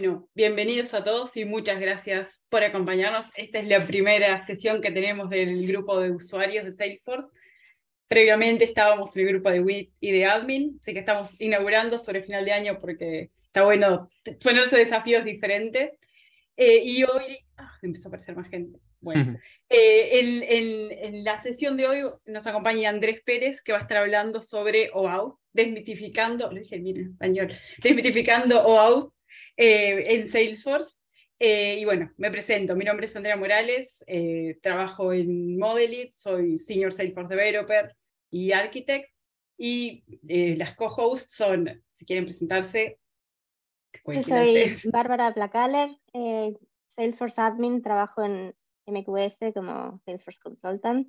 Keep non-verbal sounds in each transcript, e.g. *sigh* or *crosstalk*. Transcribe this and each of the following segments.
Bueno, bienvenidos a todos y muchas gracias por acompañarnos. Esta es la primera sesión que tenemos del grupo de usuarios de Salesforce. Previamente estábamos en el grupo de WIT y de Admin, así que estamos inaugurando sobre final de año porque está bueno ponerse desafíos diferentes. Eh, y hoy ah, empezó a aparecer más gente. Bueno, eh, en, la sesión de hoy nos acompaña Andrés Pérez, que va a estar hablando sobre OAuth, desmitificando, lo dije en español, desmitificando OAuth. Eh, en Salesforce. Eh, y bueno, me presento, mi nombre es Andrea Morales, eh, trabajo en Modelit, soy Senior Salesforce Developer y Architect, y las co-hosts son, si quieren presentarse, soy *laughs* Bárbara Placaler, Salesforce Admin, trabajo en MQS como Salesforce Consultant.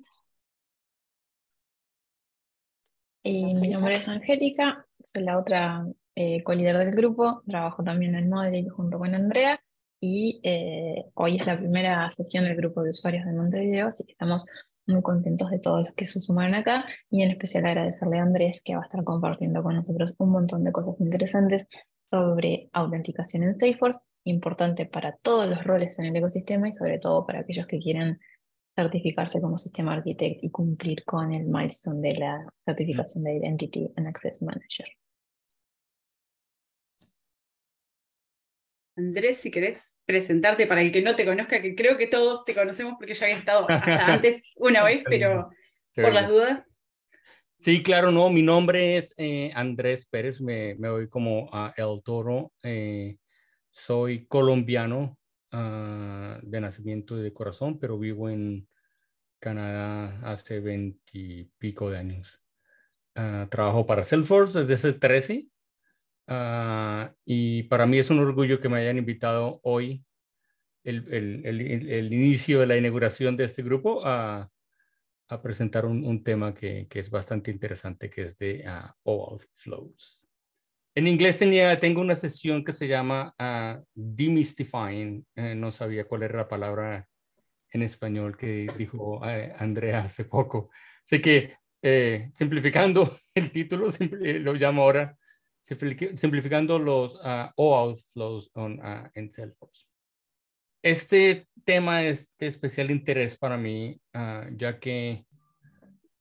mi nombre es Angélica, soy la otra eh, co-líder del grupo, trabajo también en model junto con Andrea y eh, hoy es la primera sesión del grupo de usuarios de Montevideo, así que estamos muy contentos de todos los que se sumaron acá y en especial agradecerle a Andrés que va a estar compartiendo con nosotros un montón de cosas interesantes sobre autenticación en Salesforce, importante para todos los roles en el ecosistema y sobre todo para aquellos que quieran certificarse como sistema architect y cumplir con el milestone de la certificación de Identity and Access Manager. Andrés, si querés presentarte para el que no te conozca, que creo que todos te conocemos porque ya había estado hasta *laughs* antes una vez, pero por las dudas. Sí, claro, no, mi nombre es eh, Andrés Pérez, me, voy como a El Toro, eh, soy colombiano ah, de nacimiento y de corazón, pero vivo en Canadá hace veintipico de años. Ah, trabajo para Salesforce desde hace 13 Ah, y para mí es un orgullo que me hayan invitado hoy, el, el, el, inicio de la inauguración de este grupo, a, a presentar un, un tema que, que, es bastante interesante, que es de ah, All Flows. En inglés tenía, tengo una sesión que se llama ah, Demystifying. Eh, no sabía cuál era la palabra en español que dijo eh, Andrea hace poco. Sé que, eh, simplificando *laughs* el título, lo llamo ahora simplificando los ah, OAuth flows ah, en Salesforce. Este tema es de especial interés para mí, ah, ya que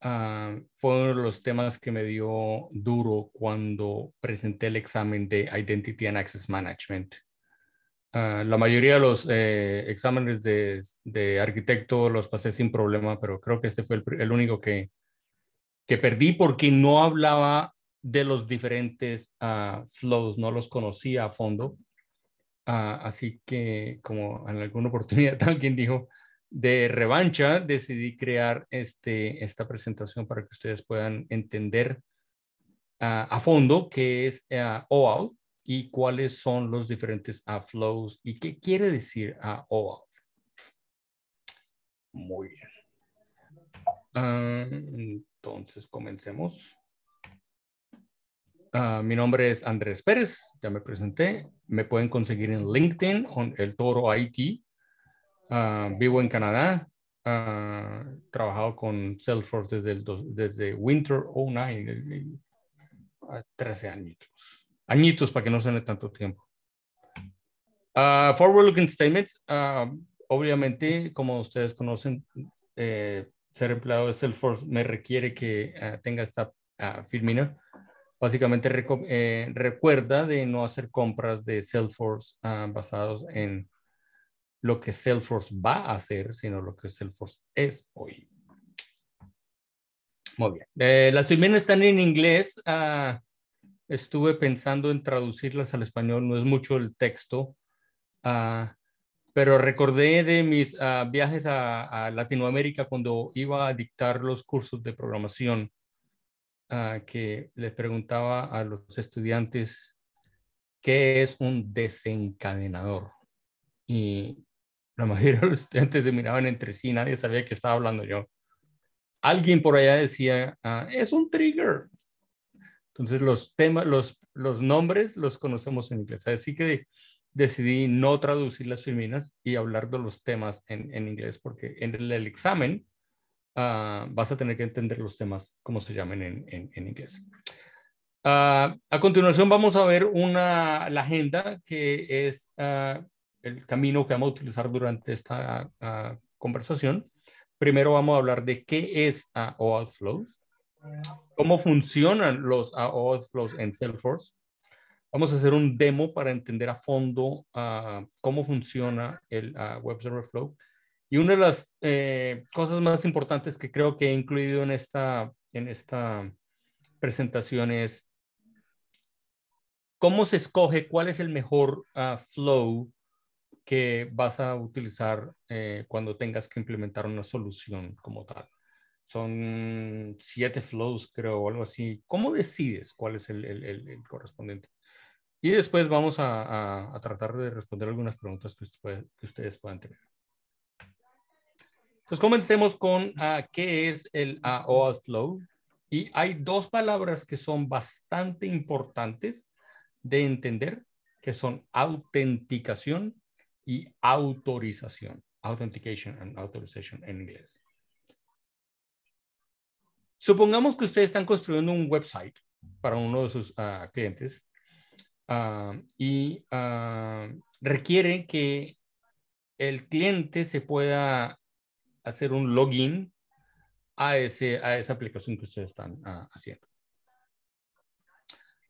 fue uno de los temas que me dio duro cuando presenté el examen de Identity and Access Management. la mayoría de los eh, exámenes de, de, arquitecto los pasé sin problema, pero creo que este fue el, el único que, que perdí porque no hablaba de los diferentes ah, flows, no los conocía a fondo. Ah, así que, como en alguna *laughs* oportunidad alguien dijo, de revancha, decidí crear este, esta presentación para que ustedes puedan entender ah, a fondo qué es OAuth y cuáles son los diferentes flows y qué quiere decir OAuth. Muy bien. entonces, comencemos. Ah, mi nombre es Andrés Pérez, ya me presenté. Me pueden conseguir en LinkedIn, en El Toro IT. Ah, vivo en Canadá. he ah, trabajado con Salesforce desde, desde Winter 09, a 13 añitos. Añitos para que no suene tanto tiempo. Forward-looking statements. obviamente, como ustedes conocen, eh, ser empleado de Salesforce me requiere que tenga esta firmina básicamente eh, recuerda de no hacer compras de Salesforce ah, basados en lo que Salesforce va a hacer, sino lo que Salesforce es hoy. Muy bien. Eh, las filmenas están en inglés. Ah, estuve pensando en traducirlas al español, no es mucho el texto, ah, pero recordé de mis viajes a, a Latinoamérica cuando iba a dictar los cursos de programación Ah, que les preguntaba a los estudiantes qué es un desencadenador. Y la *laughs* mayoría de los estudiantes se miraban entre sí, nadie sabía que estaba hablando yo. Alguien por allá decía, ah, es un trigger. Entonces los temas, los, los nombres los conocemos en inglés. Así que decidí no traducir las filminas y hablar de los temas en, en inglés, porque en el examen Ah, vas a tener que entender los temas como se llaman en, en, inglés. Ah, a continuación vamos a ver una, la agenda que es ah, el camino que vamos a utilizar durante esta conversación. Primero vamos a hablar de qué es OAuth Flows, cómo funcionan los OAuth Flows en Salesforce, Vamos a hacer un demo para entender a fondo cómo funciona el Web Server Flow y una de las eh, cosas más importantes que creo que he incluido en esta, en esta presentación es cómo se escoge cuál es el mejor ah, flow que vas a utilizar eh, cuando tengas que implementar una solución como tal. Son siete flows, creo, o algo así. ¿Cómo decides cuál es el, correspondiente? Y después vamos a, tratar de responder algunas preguntas que, que ustedes puedan tener. Pues comencemos con ah, qué es el OAuth Flow. Y hay dos palabras que son bastante importantes de entender, que son autenticación y autorización. Authentication and authorization en inglés. Supongamos que ustedes están construyendo un website para uno de sus ah, clientes ah, y requiere que el cliente se pueda hacer un login a, ese, a esa aplicación que ustedes están ah, haciendo.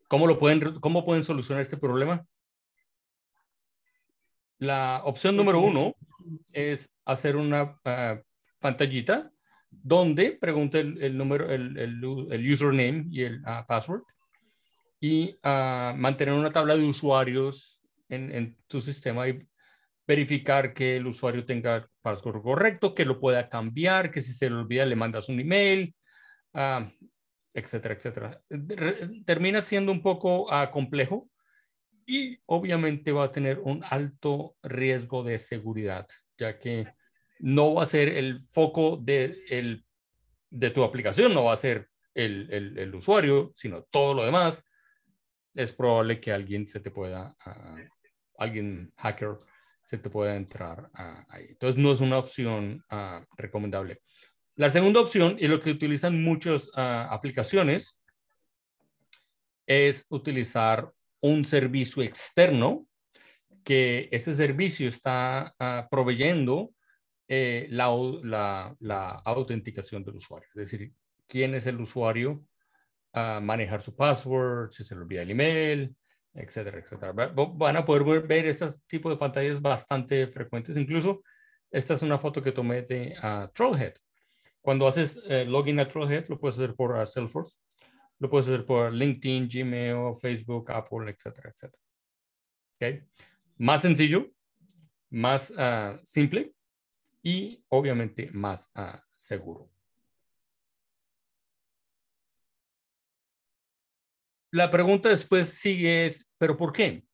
¿Cómo, lo pueden, ¿Cómo pueden solucionar este problema? La opción número uno es hacer una ah, pantallita donde pregunte el, número, el, username y el ah, password y mantener una tabla de usuarios en, en, tu sistema y verificar que el usuario tenga password correcto, que lo pueda cambiar, que si se le olvida le mandas un email, ah, etcétera, etcétera. Termina siendo un poco ah, complejo y obviamente va a tener un alto riesgo de seguridad, ya que no va a ser el foco de, de tu aplicación, no va a ser el, usuario, sino todo lo demás. Es probable que alguien se te pueda, ah, alguien hacker se te puede entrar ahí. Entonces, no es una opción ah, recomendable. La segunda opción, y lo que utilizan muchas ah, aplicaciones, es utilizar un servicio externo, que ese servicio está ah, proveyendo eh, la, la, autenticación del usuario. Es decir, quién es el usuario, manejar su password, si se le olvida el email, etcétera, etcétera. Van a poder ver estos tipos de pantallas bastante frecuentes. Incluso esta es una foto que tomé de ah, Trollhead. Cuando haces eh, login a Trollhead, lo puedes hacer por ah, Salesforce, lo puedes hacer por LinkedIn, Gmail, Facebook, Apple, etcétera, etcétera. Más sencillo, más ah, simple y obviamente más seguro. la pregunta después sigue es, ¿pero por qué?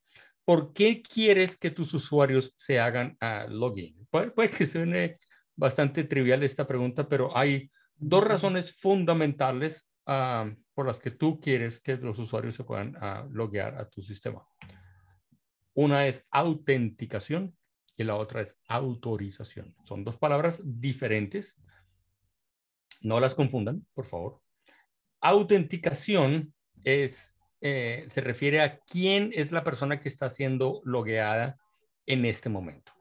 ¿Por qué quieres que tus usuarios se hagan a login? Puede, que suene bastante trivial esta pregunta, pero hay dos razones fundamentales por las que tú quieres que los usuarios se puedan ah, loguear a tu sistema. Una es autenticación y la otra es autorización. Son dos palabras diferentes. No las confundan, por favor. Autenticación es eh, se refiere a quién es la persona que está siendo logueada en este momento.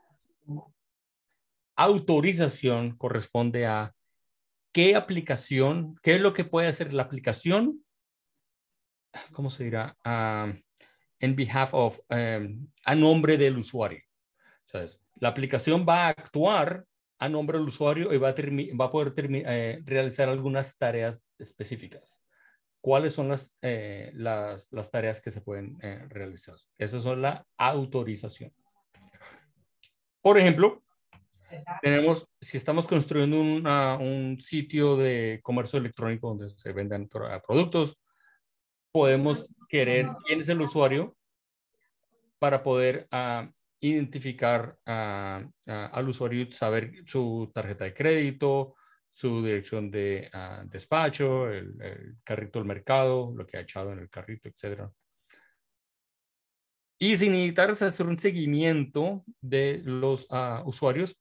Autorización corresponde a qué aplicación, qué es lo que puede hacer la aplicación, ¿cómo se dirá? Ah, en behalf of, em, a nombre del usuario. la aplicación va a actuar a nombre del usuario y va a, poder eh, realizar algunas tareas específicas cuáles son eh, las, las, tareas que se pueden eh, realizar. Esa es la autorización. Por ejemplo, tenemos, si estamos construyendo un sitio de comercio electrónico donde se vendan productos, podemos querer quién es el usuario para poder ah, identificar ah, ah, al usuario, saber su tarjeta de crédito, su dirección de ah, despacho, el, carrito del mercado, lo que ha echado en el carrito, etc. Y sin necesitar hacer un seguimiento de los ah, usuarios,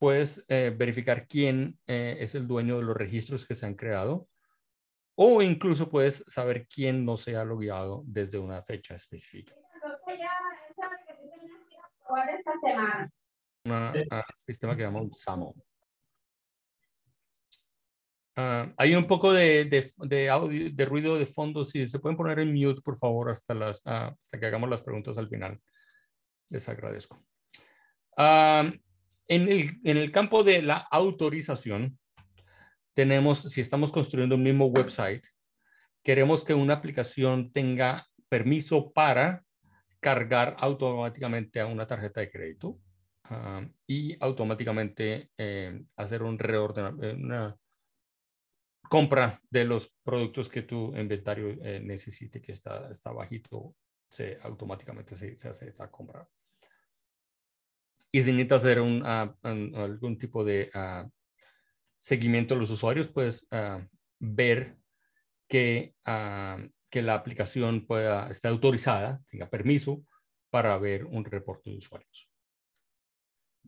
puedes eh, verificar quién eh, es el dueño de los registros que se han creado o incluso puedes saber quién no se ha logueado desde una fecha específica. Un ah, sistema que llamamos SAMO. Ah, hay un poco de, audio, de ruido de fondo. Si se pueden poner en mute, por favor, hasta, las, ah, hasta que hagamos las preguntas al final. Les agradezco. Ah, en, el, campo de la autorización, tenemos, si estamos construyendo un mismo website, queremos que una aplicación tenga permiso para cargar automáticamente a una tarjeta de crédito y automáticamente eh, hacer un reordenamiento, eh, compra de los productos que tu inventario eh, necesite, que está, está bajito, se, automáticamente se, se hace esa compra. Y si necesitas hacer un, ah, algún tipo de ah, seguimiento a los usuarios, puedes ah, ver que, que la aplicación pueda, esté autorizada, tenga permiso para ver un reporte de usuarios.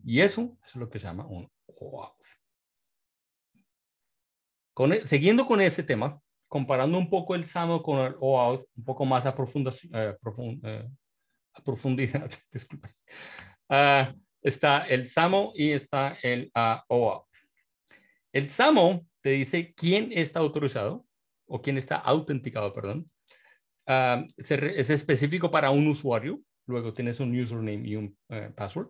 Y eso es lo que se llama un OAuth. E, siguiendo con ese tema, comparando un poco el SAMO con el OAuth, un poco más a, eh, eh, profundidad, *laughs* ah, está el SAMO y está el OAuth. El SAMO te dice quién está autorizado o quién está autenticado, perdón. Ah, es, específico para un usuario, luego tienes un username y un eh, password.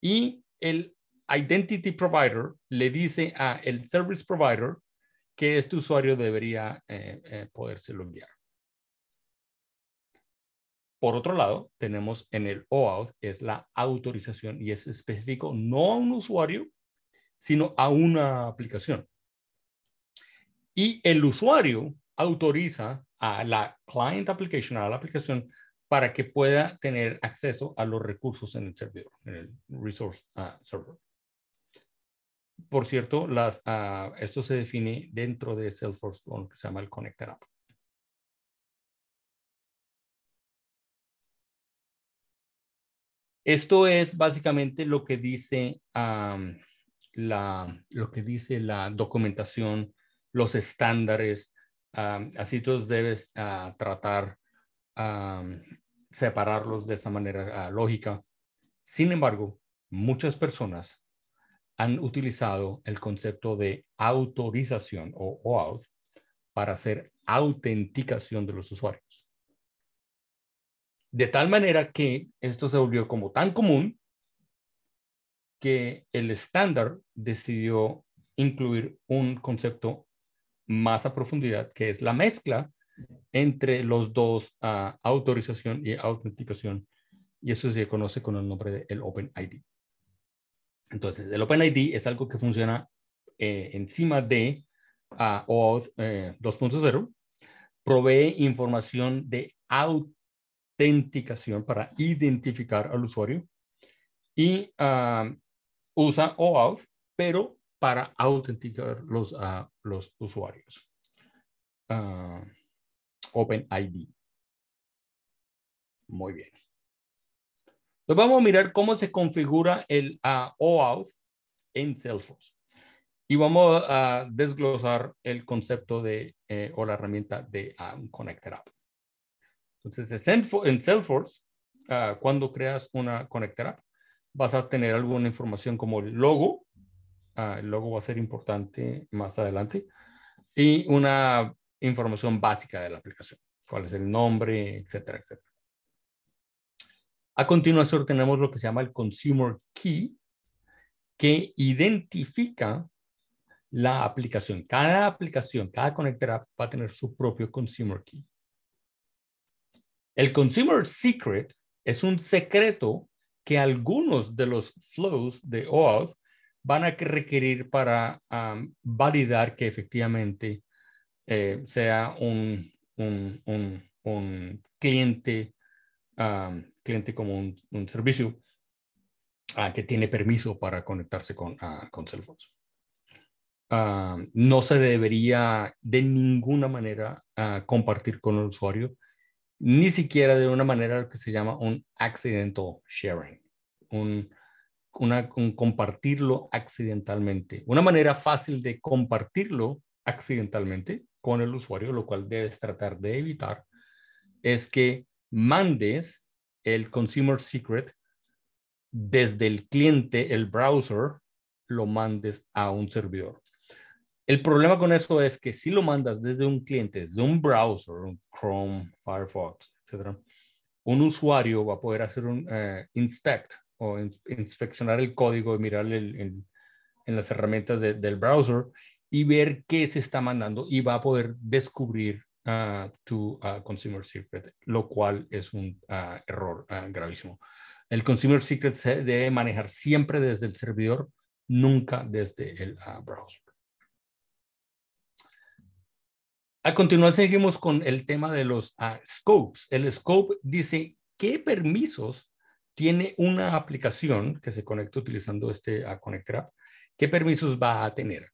Y el Identity Provider le dice a el Service Provider que este usuario debería eh, eh, podérselo enviar. Por otro lado, tenemos en el OAuth, es la autorización y es específico no a un usuario, sino a una aplicación. Y el usuario autoriza a la client application, a la aplicación, para que pueda tener acceso a los recursos en el servidor, en el resource ah, server. Por cierto, ah, esto se define dentro de Salesforce con que se llama el Connector App. Esto es básicamente lo que dice, la, lo que dice la documentación, los estándares. así tú debes ah, tratar, separarlos de esta manera ah, lógica. Sin embargo, muchas personas han utilizado el concepto de autorización o OAuth para hacer autenticación de los usuarios. De tal manera que esto se volvió como tan común que el estándar decidió incluir un concepto más a profundidad, que es la mezcla entre los dos, autorización y autenticación, y eso se conoce con el nombre de OpenID. Entonces, el OpenID es algo que funciona eh, encima de OAuth 2.0, eh, provee información de autenticación para identificar al usuario y ah, usa OAuth, pero para autenticar los, ah, los usuarios. Ah, OpenID. Muy bien. Entonces vamos a mirar cómo se configura el OAuth en Salesforce. Y vamos a desglosar el concepto de, eh, o la herramienta de um, Connected App. Entonces, en Salesforce, ah, cuando creas una connector App, vas a tener alguna información como el logo. Ah, el logo va a ser importante más adelante. Y una información básica de la aplicación. Cuál es el nombre, etcétera, etcétera. A continuación tenemos lo que se llama el Consumer Key, que identifica la aplicación. Cada aplicación, cada conector va a tener su propio Consumer Key. El Consumer Secret es un secreto que algunos de los flows de OAuth van a requerir para um, validar que efectivamente eh, sea un, cliente um, cliente como un, servicio ah, que tiene permiso para conectarse con, uh, con ah, no se debería de ninguna manera compartir con el usuario, ni siquiera de una manera que se llama un accidental sharing, un compartirlo accidentalmente. Una manera fácil de compartirlo accidentalmente con el usuario, lo cual debes tratar de evitar, es que mandes el consumer secret desde el cliente, el browser, lo mandes a un servidor. El problema con eso es que si lo mandas desde un cliente, desde un browser, Chrome, Firefox, etcétera, un usuario va a poder hacer un eh, inspect o inspeccionar el código y mirar en, las herramientas del browser y ver qué se está mandando y va a poder descubrir Ah, a to Consumer Secret, lo cual es un ah, error ah, gravísimo. El Consumer Secret se debe manejar siempre desde el servidor, nunca desde el browser. A continuación seguimos con el tema de los scopes. El scope dice qué permisos tiene una aplicación que se conecta utilizando este Connect App, qué permisos va a tener.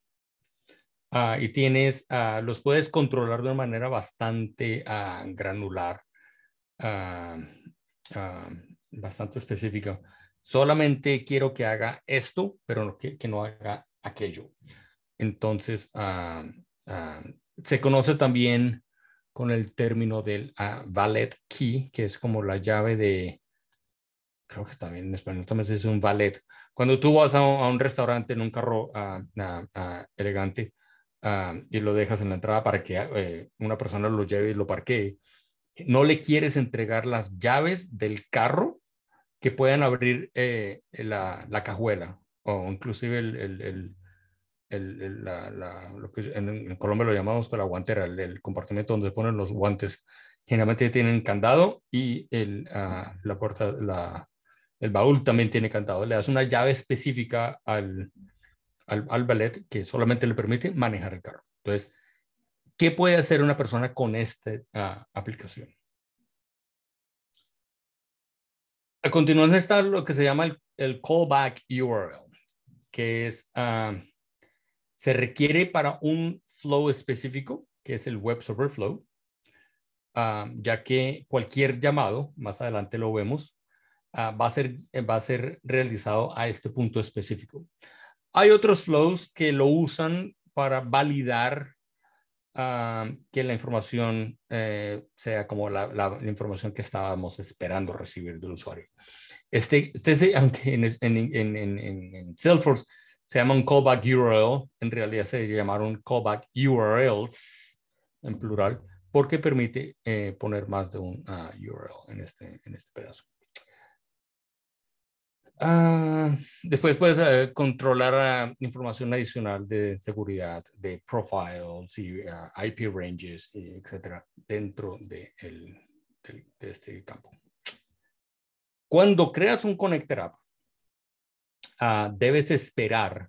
Ah, y tienes, ah, los puedes controlar de una manera bastante ah, granular, bastante específica. Solamente quiero que haga esto, pero que, que no haga aquello. Entonces, se conoce también con el término del valet key, que es como la llave de, creo que también en español también se dice un valet, cuando tú vas a un, restaurante en un carro elegante, Ah, y lo dejas en la entrada para que eh, una persona lo lleve y lo parquee, no le quieres entregar las llaves del carro que puedan abrir eh, la, la, cajuela o inclusive el, el, el, el lo que en, Colombia lo llamamos la guantera, el, compartimento donde ponen los guantes. Generalmente tienen candado y el, ah, la puerta, la, el baúl también tiene candado. Le das una llave específica al, al, al ballet que solamente le permite manejar el carro. Entonces, ¿qué puede hacer una persona con esta ah, aplicación? A continuación está lo que se llama el, callback URL, que es, ah, se requiere para un flow específico, que es el Web Server Flow, ah, ya que cualquier llamado, más adelante lo vemos, va, a ser, va a ser realizado a este punto específico. Hay otros flows que lo usan para validar ah, que la información eh, sea como la, información que estábamos esperando recibir del usuario. Este, este aunque en, Salesforce se llama un callback URL, en realidad se llamaron callback URLs en plural, porque permite eh, poner más de un ah, URL en este, en este pedazo. Ah, después puedes eh, controlar ah, información adicional de seguridad, de profiles y ah, IP ranges, etcétera, dentro de, de, este campo. Cuando creas un connector app, debes esperar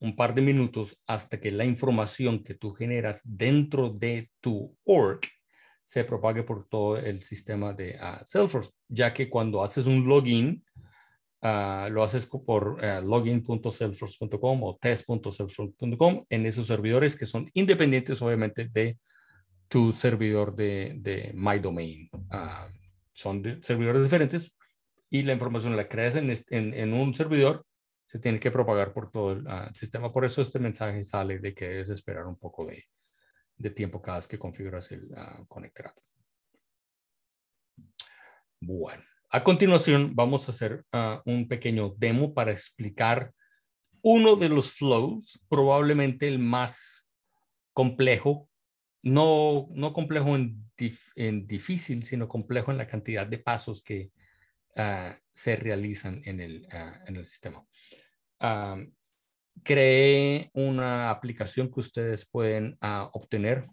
un par de minutos hasta que la información que tú generas dentro de tu org se propague por todo el sistema de Salesforce, ya que cuando haces un login, Ah, lo haces por eh, login.salesforce.com o test.salesforce.com en esos servidores que son independientes, obviamente, de tu servidor de, de My Domain. Ah, son servidores diferentes y la información la creas en, un servidor, se tiene que propagar por todo el ah, sistema. Por eso este mensaje sale de que debes esperar un poco de, de tiempo cada vez que configuras el conector. Bueno. A continuación, vamos a hacer ah, un pequeño demo para explicar uno de los flows, probablemente el más complejo, no, no complejo en, difícil, sino complejo en la cantidad de pasos que ah, se realizan en el, ah, sistema. creé una aplicación que ustedes pueden obtener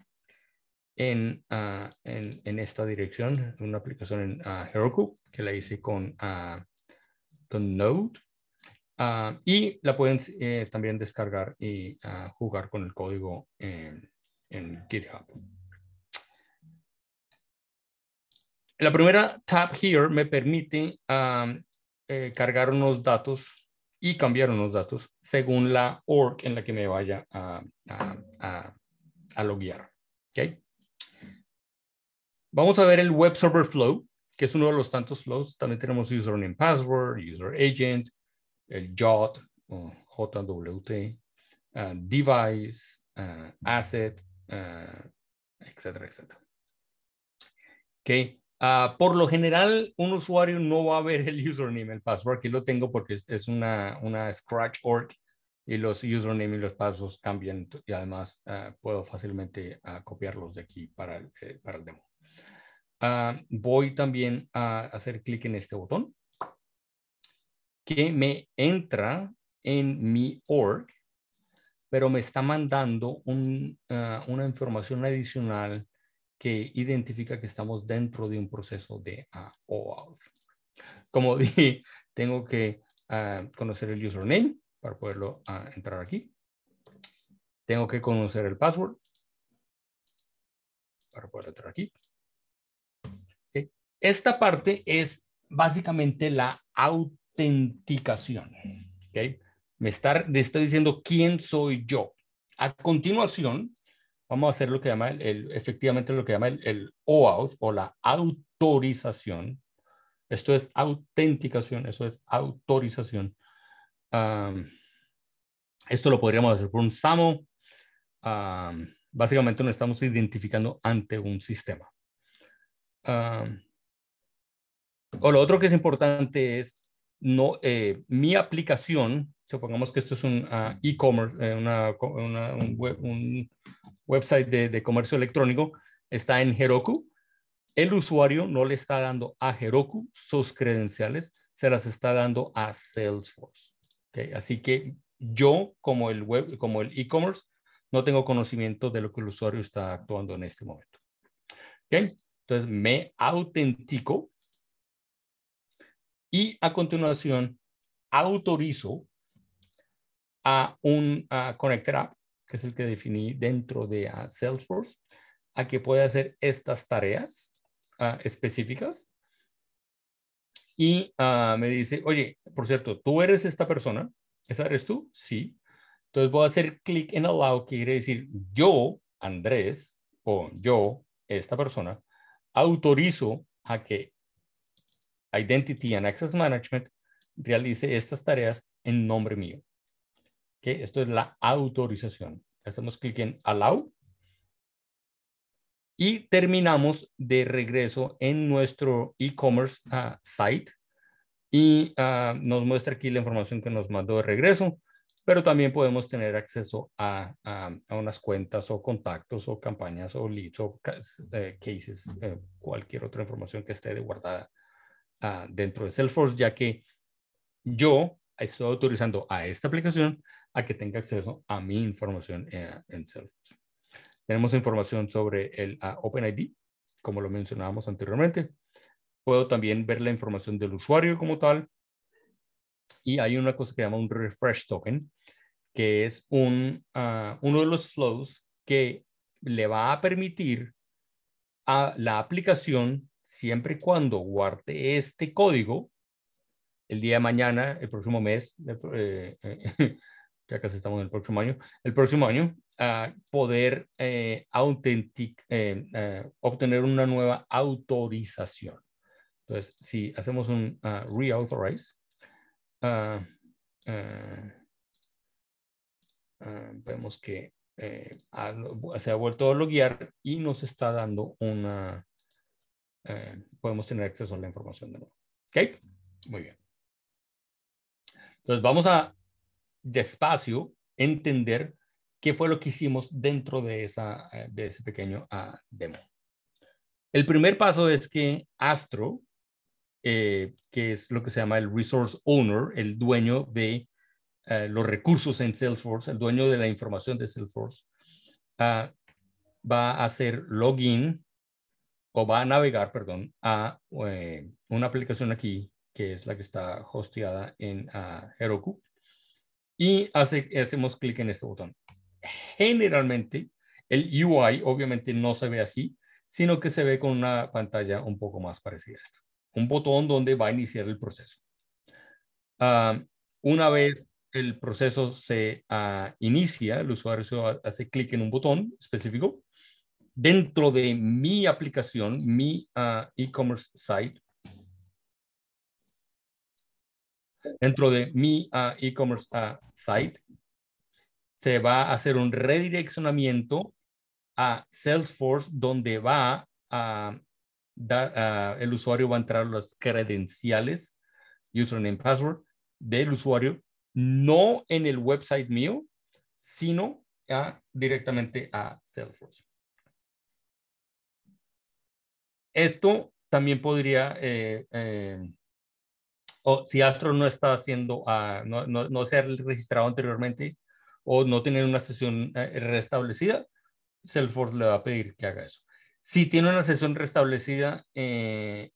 Ah, en, esta dirección, una aplicación en ah, Heroku que la hice con, ah, Node. y la pueden eh, también descargar y jugar con el código en, GitHub. La primera tab here me permite eh, cargar unos datos y cambiar unos datos según la org en la que me vaya a, a, a, loguear. ¿okay? Vamos a ver el Web Server Flow, que es uno de los tantos flows. También tenemos username password, user agent, el JOT, JWT, ah, device, ah, asset, ah, etcétera, etcétera. Okay. por lo general, un usuario no va a ver el username, el password. Aquí lo tengo porque es, una, una Scratch org y los username y los pasos cambian y además puedo fácilmente copiarlos de aquí para eh, para el demo. Ah, voy también a hacer clic en este botón que me entra en mi org, pero me está mandando ah, una información adicional que identifica que estamos dentro de un proceso de OAuth. Como *laughs* dije, tengo que ah, conocer el username para poderlo entrar aquí. Tengo que conocer el password para poder entrar aquí. Esta parte es básicamente la autenticación. ¿okay? Me está, diciendo quién soy yo. A continuación, vamos a hacer lo que llama, el, efectivamente lo que llama el, el OAuth o la autorización. Esto es autenticación, eso es autorización. esto lo podríamos hacer por un SAMO. básicamente nos estamos identificando ante un sistema. O lo otro que es importante es no, eh, mi aplicación, supongamos que esto es un ah, e-commerce, eh, un, web, un, website de, de, comercio electrónico, está en Heroku. El usuario no le está dando a Heroku sus credenciales, se las está dando a Salesforce. Así que yo, como el web, como el e-commerce, no tengo conocimiento de lo que el usuario está actuando en este momento. Entonces me autentico y a continuación autorizo a un a Connector App, que es el que definí dentro de Salesforce, a que pueda hacer estas tareas ah, específicas. Y ah, me dice, oye, por cierto, tú eres esta persona, ¿esa eres tú? Sí. Entonces voy a hacer clic en allow, que quiere decir yo, Andrés, o yo, esta persona, autorizo a que Identity and Access Management realice estas tareas en nombre mío. Esto es la autorización. Hacemos clic en Allow y terminamos de regreso en nuestro e-commerce ah, site y ah, nos muestra aquí la información que nos mandó de regreso, pero también podemos tener acceso a, a, unas cuentas o contactos o campañas o leads o eh, cases, eh, cualquier otra información que esté de guardada Ah, dentro de Salesforce, ya que yo estoy autorizando a esta aplicación a que tenga acceso a mi información eh, en, Salesforce. Tenemos información sobre el ah, OpenID, como lo mencionábamos anteriormente. Puedo también ver la información del usuario como tal. Y hay una cosa que se llama un refresh token, que es un, ah, uno de los flows que le va a permitir a la aplicación siempre y cuando guarde este código, el día de mañana, el próximo mes, eh, eh, *laughs* ya casi estamos en el próximo año, el próximo año, ah, poder eh, obtener una nueva autorización. Entonces, si hacemos un ah, reauthorize, ah, vemos que se ha vuelto a loguear y nos está dando una, eh, podemos tener acceso a la información de nuevo. ¿Ok? Muy bien. Entonces vamos a despacio entender qué fue lo que hicimos dentro de, esa, eh, de ese pequeño ah, demo. El primer paso es que Astro, eh, que es lo que se llama el resource owner, el dueño de los recursos en Salesforce, el dueño de la información de Salesforce, ah, va a hacer login o va a navegar, perdón, a eh, una aplicación aquí que es la que está hosteada en Heroku y hacemos clic en este botón. Generalmente el UI obviamente no se ve así, sino que se ve con una pantalla un poco más parecida a esta. Un botón donde va a iniciar el proceso. Ah, una vez el proceso se ah, inicia, el usuario hace clic en un botón específico dentro de mi aplicación, mi ah, e-commerce site, dentro de mi ah, e-commerce ah, site, se va a hacer un redireccionamiento a Salesforce donde va a dar, el usuario va a entrar las credenciales, username, password del usuario, no en el website mío, sino directamente a Salesforce. Esto también podría, eh, eh, o si Astro no está haciendo, ah, no, no, se ha registrado anteriormente o no tener una sesión eh, restablecida, Salesforce le va a pedir que haga eso. Si tiene una sesión restablecida, se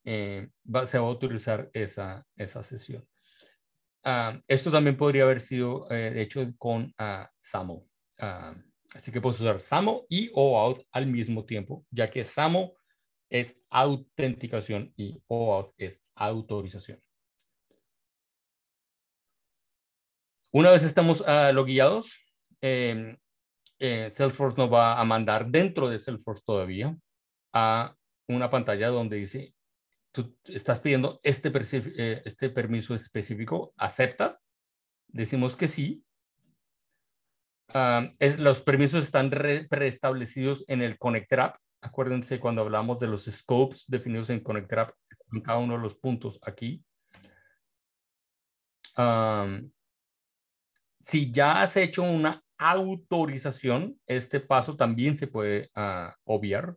va a utilizar esa, esa sesión. Ah, esto también podría haber sido hecho con ah, Samo así que puedes usar Samo y OAuth al mismo tiempo, ya que Samo es autenticación y OAuth es autorización. Una vez estamos uh, Salesforce nos va a mandar dentro de Salesforce todavía a una pantalla donde dice, tú estás pidiendo este, eh, este permiso específico, ¿aceptas? Decimos que sí. Ah, es, los permisos están preestablecidos en el Connector App acuérdense cuando hablamos de los scopes definidos en Connect en cada uno de los puntos aquí. si ya has hecho una autorización, este paso también se puede ah, obviar.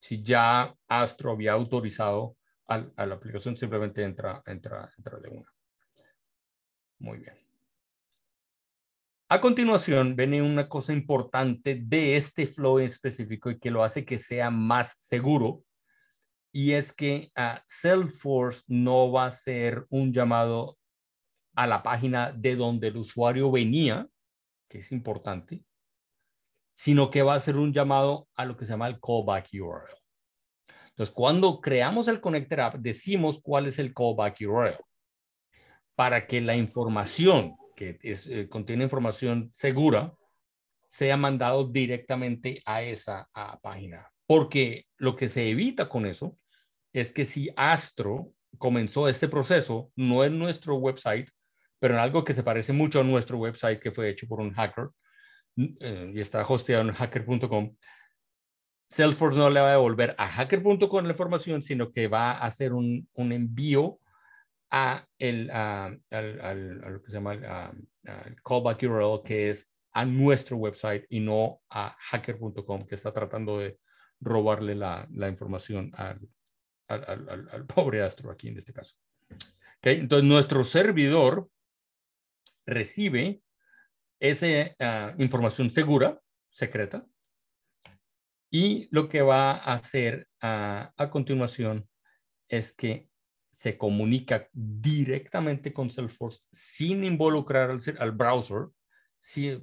si ya Astro había autorizado a, la aplicación, simplemente entra, entra, entra de una. Muy bien. A continuación, viene una cosa importante de este flow en específico y que lo hace que sea más seguro, y es que uh, Salesforce no va a ser un llamado a la página de donde el usuario venía, que es importante, sino que va a ser un llamado a lo que se llama el callback URL. Entonces, cuando creamos el Connector App, decimos cuál es el callback URL para que la información que es, eh, contiene información segura, sea mandado directamente a esa página. Porque lo que se evita con eso es que si Astro comenzó este proceso, no en nuestro website, pero en algo que se parece mucho a nuestro website que fue hecho por un hacker eh, y está hosteado en hacker.com, Salesforce no le va a devolver a hacker.com la información, sino que va a hacer un envío a, el, al, lo que se llama el, callback URL, que es a nuestro website y no a hacker.com, que está tratando de robarle la, información al, pobre astro aquí en este caso. Entonces, nuestro servidor recibe esa información segura, secreta, y lo que va a hacer a continuación es que se comunica directamente con Salesforce sin involucrar al, browser,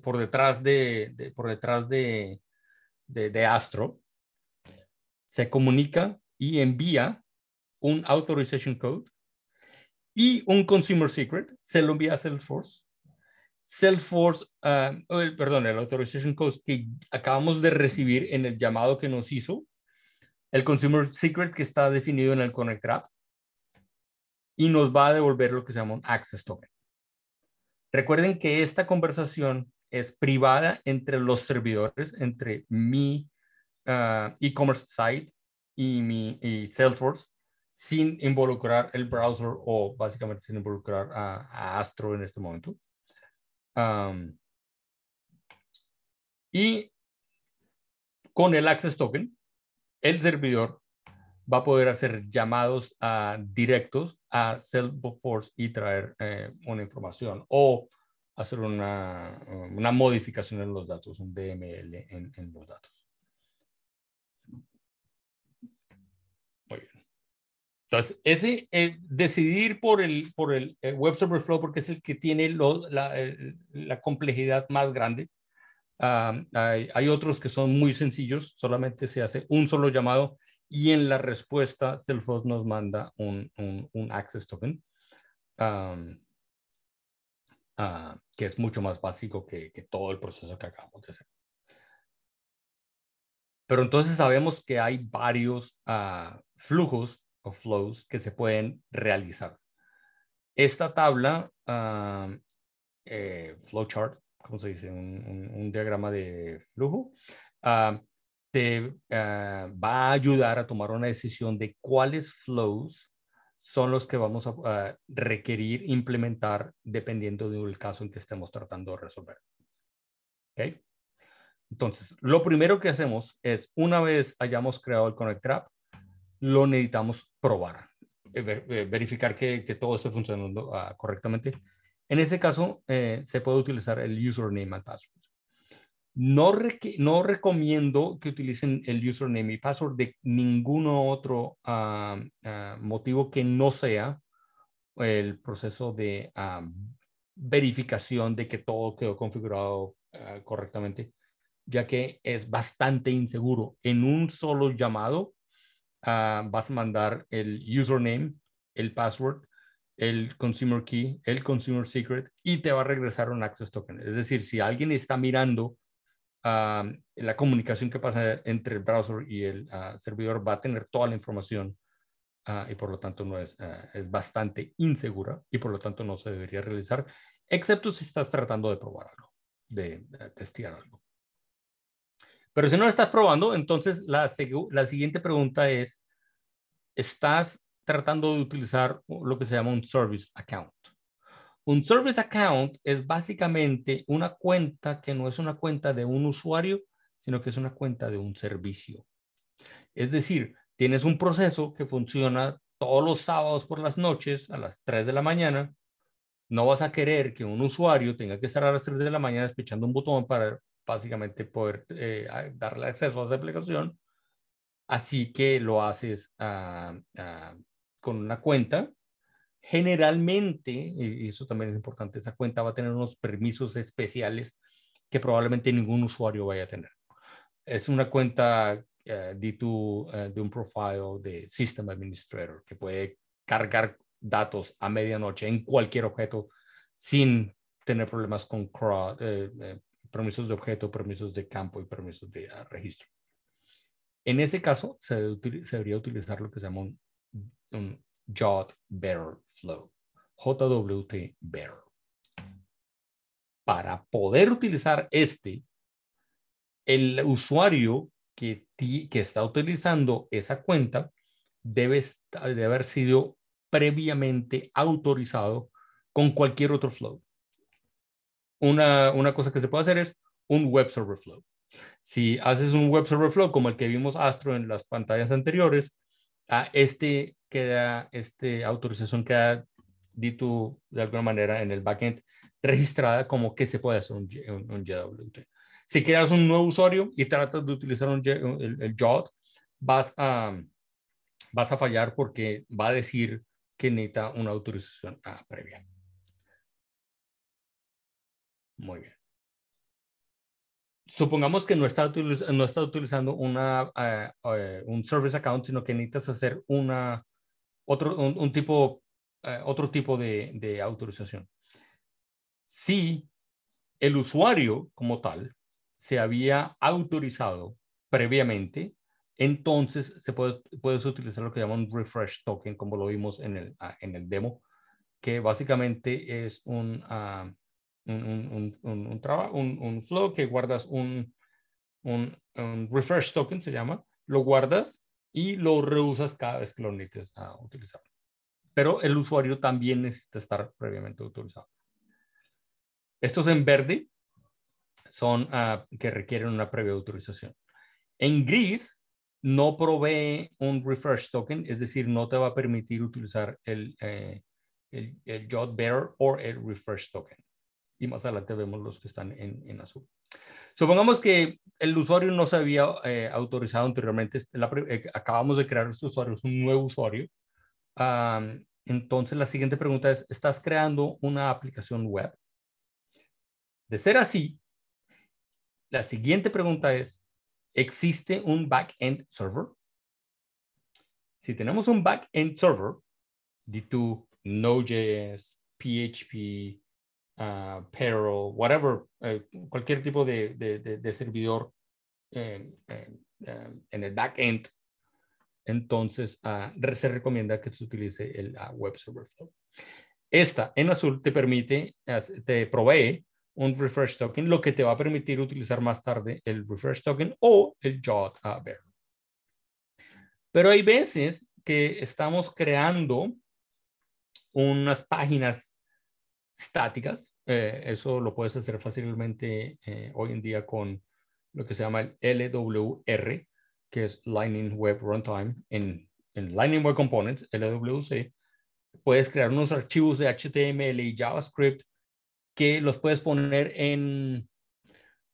por detrás de, por detrás de, Astro, se comunica y envía un authorization code y un consumer secret, se lo envía a Salesforce. Salesforce, ah, perdón, el authorization code que acabamos de recibir en el llamado que nos hizo, el consumer secret que está definido en el Connect App y nos va a devolver lo que se llama un access token. Recuerden que esta conversación es privada entre los servidores, entre mi ah, e-commerce site y mi Salesforce, sin involucrar el browser o básicamente sin involucrar a, Astro en este momento. y con el access token, el servidor va a poder hacer llamados a directos a Salesforce y traer eh, una información o hacer una, una, modificación en los datos, un DML en, en los datos. Muy bien. Entonces, ese, eh, decidir por el, por el eh, Web Server Flow, porque es el que tiene la, complejidad más grande. Ah, hay, hay, otros que son muy sencillos, solamente se hace un solo llamado y en la respuesta, Salesforce nos manda un, access token, ah, que es mucho más básico que, todo el proceso que acabamos de hacer. Pero entonces sabemos que hay varios ah, flujos o flows que se pueden realizar. Esta tabla, flow ah, eh, flowchart, como se dice, un, diagrama de flujo, te ah, va a ayudar a tomar una decisión de cuáles flows son los que vamos a ah, requerir implementar dependiendo del caso en que estemos tratando de resolver. ¿Okay? Entonces, lo primero que hacemos es, una vez hayamos creado el Connect Trap, lo necesitamos probar, eh, eh, verificar que, todo esté funcionando ah, correctamente. En ese caso, eh, se puede utilizar el username and password. No, recomiendo que utilicen el username y password de ningún otro ah, motivo que no sea el proceso de verificación de que todo quedó configurado ah, correctamente, ya que es bastante inseguro. En un solo llamado ah, vas a mandar el username, el password, el consumer key, el consumer secret y te va a regresar un access token. Es decir, si alguien está mirando la comunicación que pasa entre el browser y el ah, servidor va a tener toda la información ah, y por lo tanto no es, ah, es bastante insegura y por lo tanto no se debería realizar, excepto si estás tratando de probar algo, de, testear algo. Pero si no estás probando, entonces la, la siguiente pregunta es, ¿estás tratando de utilizar lo que se llama un service account? Un service account es básicamente una cuenta que no es una cuenta de un usuario, sino que es una cuenta de un servicio. Es decir, tienes un proceso que funciona todos los sábados por las noches a las 3 de la mañana. No vas a querer que un usuario tenga que estar a las 3 de la mañana despechando un botón para básicamente poder eh, darle acceso a esa aplicación. Así que lo haces ah, ah, con una cuenta Generalmente, y eso también es importante, esa cuenta va a tener unos permisos especiales que probablemente ningún usuario vaya a tener. Es una cuenta eh, eh, de un profile de System Administrator que puede cargar datos a medianoche en cualquier objeto sin tener problemas con eh, permisos de objeto, permisos de campo y permisos de ah, registro. En ese caso, se, debería utilizar lo que se llama un JWT Barrel Flow. JWT Para poder utilizar este, el usuario que, que está utilizando esa cuenta debe, de haber sido previamente autorizado con cualquier otro flow. Una, cosa que se puede hacer es un web server flow. Si haces un web server flow como el que vimos Astro en las pantallas anteriores, a este queda esta autorización queda de alguna manera en el backend registrada como que se puede hacer un, JWT. Si creas un nuevo usuario y tratas de utilizar un, el, el JOT, vas a, vas a fallar porque va a decir que necesita una autorización ah, previa. Muy bien. Supongamos que no está, no está utilizando una, eh, eh, un service account, sino que necesitas hacer una, otro, un, tipo, eh, otro tipo de, autorización. Si el usuario como tal se había autorizado previamente, entonces se puede, puedes utilizar lo que llaman un refresh token, como lo vimos en el, ah, en el demo, que básicamente es un, ah, un, un, un, flow que guardas un, refresh token, se llama, lo guardas y lo reusas cada vez que lo necesites a utilizar. Pero el usuario también necesita estar previamente autorizado. Estos en verde son ah, que requieren una previa autorización. En gris no provee un refresh token, es decir, no te va a permitir utilizar el, eh, el Jot Bearer o el refresh token y más adelante vemos los que están en, azul. Supongamos que el usuario no se había eh, autorizado anteriormente, este, eh, acabamos de crear este usuario, es un nuevo usuario. entonces la siguiente pregunta es, ¿estás creando una aplicación web? De ser así, la siguiente pregunta es, ¿existe un backend server? Si tenemos un backend server, D2, Node.js, PHP, Ah, pero whatever, eh, cualquier tipo de, servidor en, en, en, el backend, entonces ah, se recomienda que se utilice el ah, Web Server Flow. Esta en azul te permite, te provee un refresh token, lo que te va a permitir utilizar más tarde el refresh token o el JOT bear. Pero hay veces que estamos creando unas páginas estáticas. Eh, eso lo puedes hacer fácilmente eh, hoy en día con lo que se llama el LWR, que es Lightning Web Runtime. En, Lightning Web Components, LWC, puedes crear unos archivos de HTML y JavaScript que los puedes poner en,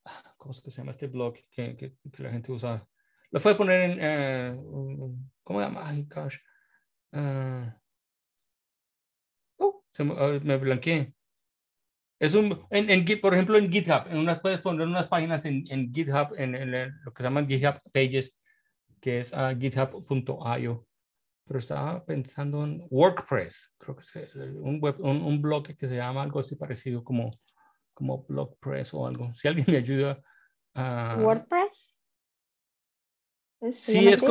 ah, ¿cómo se llama este blog que, la gente usa? Los puedes poner en, eh, ¿cómo se llama? Ay, ah, me blanqueé. Es un, en, en por ejemplo, en GitHub, en unas puedes poner unas páginas en, en GitHub, en, lo que se llaman GitHub Pages, que es ah, github.io. Pero estaba pensando en WordPress, creo que es un, web, un, un blog que se llama algo así parecido como, como BlogPress o algo. Si alguien me ayuda. ¿WordPress? Sí, es,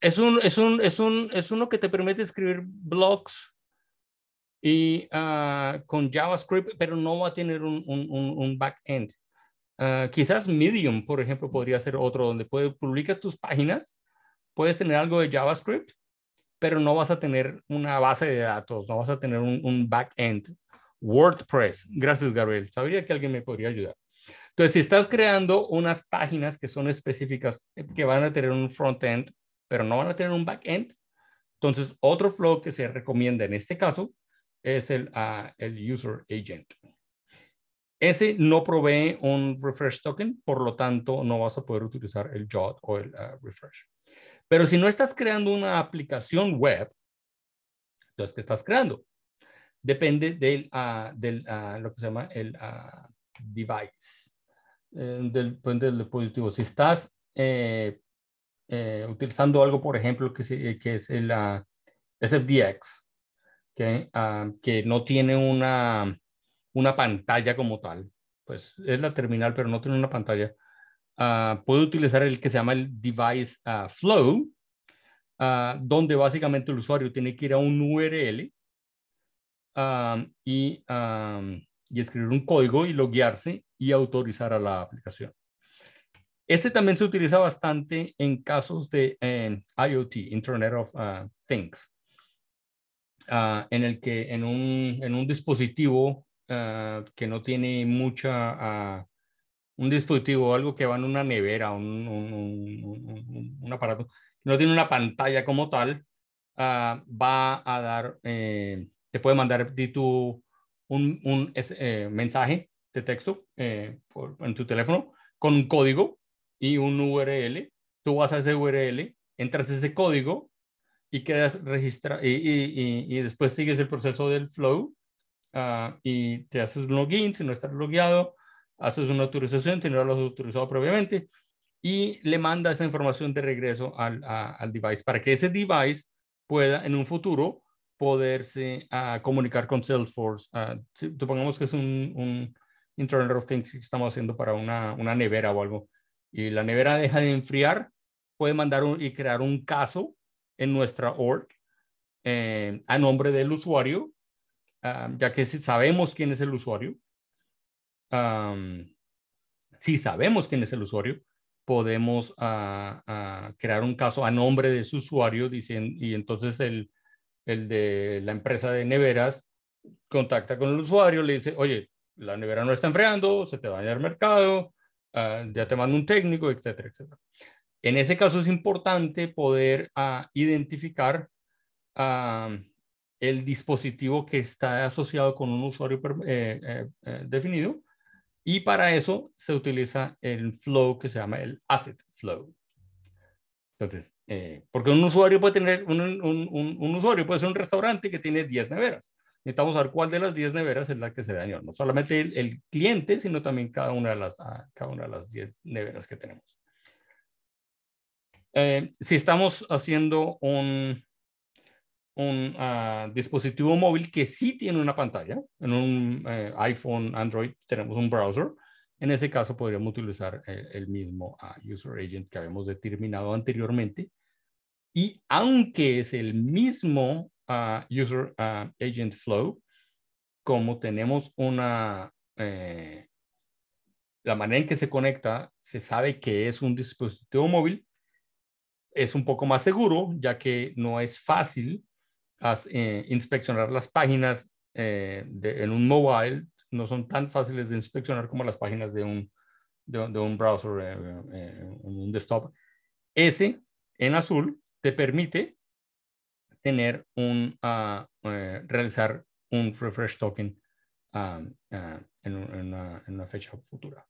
es, un, es, un, es, un, es uno que te permite escribir blogs y ah, con JavaScript, pero no va a tener un, un, un backend. Ah, quizás Medium, por ejemplo, podría ser otro donde puedes publicas tus páginas, puedes tener algo de JavaScript, pero no vas a tener una base de datos, no vas a tener un, back-end. WordPress, gracias Gabriel, sabría que alguien me podría ayudar. Entonces, si estás creando unas páginas que son específicas, eh, que van a tener un front-end, pero no van a tener un back-end, entonces otro flow que se recomienda en este caso es ah, el, user agent. Ese no provee un refresh token, por lo tanto no vas a poder utilizar el JOT o el ah, refresh. Pero si no estás creando una aplicación web, entonces, que estás creando? Depende del, ah, del lo que se llama el device, eh, Depende pues, del, dispositivo. Si estás eh, eh, utilizando algo, por ejemplo, que, que es el SFDX, que, ah, que no tiene una, una pantalla como tal, pues es la terminal, pero no tiene una pantalla. Ah, puede utilizar el que se llama el device ah, flow, donde básicamente el usuario tiene que ir a un URL y, escribir un código y loguearse y autorizar a la aplicación. Este también se utiliza bastante en casos de eh, IoT, Internet of Things, Ah, en el que en un, en un dispositivo ah, que no tiene mucha, ah, un dispositivo, algo que va en una nevera, un, un, aparato, no tiene una pantalla como tal, va a dar, eh, te puede mandar tu, un, eh, mensaje de texto eh, en tu teléfono con un código y un URL. Tú vas a ese URL, entras ese código y quedas registrado y, y, y, después sigues el proceso del flow ah, y te haces un login si no estás logueado, haces una autorización si no lo autorizado previamente y le manda esa información de regreso al, al device para que ese device pueda en un futuro poderse a ah, comunicar con Salesforce. Ah, supongamos que es un, un, Internet of Things que estamos haciendo para una, una nevera o algo y la nevera deja de enfriar, puede mandar y crear un caso en nuestra org eh, a nombre del usuario, ah, ya que si sabemos quién es el usuario, si sabemos quién es el usuario, podemos ah, ah, crear un caso a nombre de su usuario dicen, y entonces el, el de la empresa de neveras contacta con el usuario, le dice, oye, la nevera no está enfriando, se te va a ir al mercado, ya te mando un técnico, etcétera, etcétera. En ese caso es importante poder ah, identificar ah, el dispositivo que está asociado con un usuario eh, eh, eh, definido y para eso se utiliza el flow que se llama el asset flow. Entonces, porque un usuario puede tener, un, usuario puede ser un restaurante que tiene 10 neveras. Necesitamos saber cuál de las 10 neveras es la que se dañó. No solamente el, cliente, sino también cada una de las, ah, cada una de las 10 neveras que tenemos. Eh, si estamos haciendo un, un ah, dispositivo móvil que sí tiene una pantalla, en un eh, iPhone, Android, tenemos un browser, en ese caso podríamos utilizar eh, el mismo ah, user agent que habíamos determinado anteriormente. Y aunque es el mismo ah, user agent flow, como tenemos una, la manera en que se conecta, se sabe que es un dispositivo móvil, es un poco más seguro, ya que no es fácil eh, inspeccionar las páginas eh, en un mobile, no son tan fáciles de inspeccionar como las páginas de un, de, un browser, eh, un desktop. Ese, en azul, te permite tener un, ah, realizar un refresh token ah, ah, en, una, fecha futura.